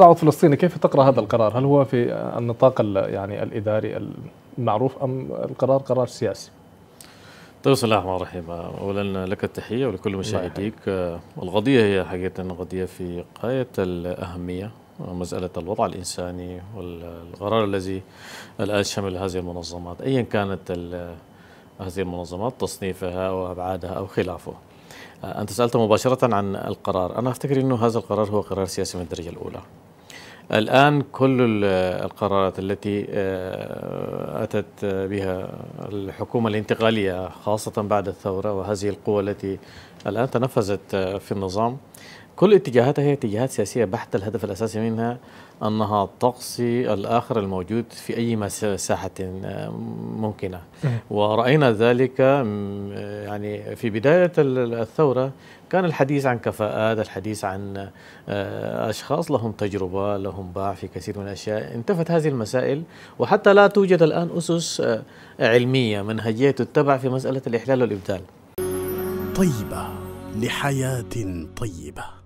التقاعد الفلسطيني كيف تقرا هذا القرار؟ هل هو في النطاق يعني الاداري المعروف ام القرار قرار سياسي؟ طيب بسم الله الرحمن الرحيم اولا لك التحيه ولكل مشاهديك القضيه هي حقيقه قضيه في غايه الاهميه مسألة الوضع الإنساني والقرار الذي الآن شمل هذه المنظمات أيا كانت هذه المنظمات تصنيفها وأبعادها أو خلافه أنت سألت مباشرة عن القرار أنا أفتكر أنه هذا القرار هو قرار سياسي من الدرجة الأولى الآن كل القرارات التي آه، أتت بها الحكومة الانتقالية خاصة بعد الثورة وهذه القوة التي الآن تنفذت آه، في النظام كل اتجاهاتها هي اتجاهات سياسية بحتة الهدف الأساسي منها أنها تقصي الآخر الموجود في أي ساحة آه، ممكنة ورأينا ذلك يعني في بداية الثورة كان الحديث عن كفاءات الحديث عن آه، أشخاص لهم تجربة لهم باع في كثير من الأشياء انتفت هذه المسائل وحتى لا توجد الآن أسس آه، علمية منهجية تتبع في مسألة الإحلال والإبدال طيبة لحياة طيبة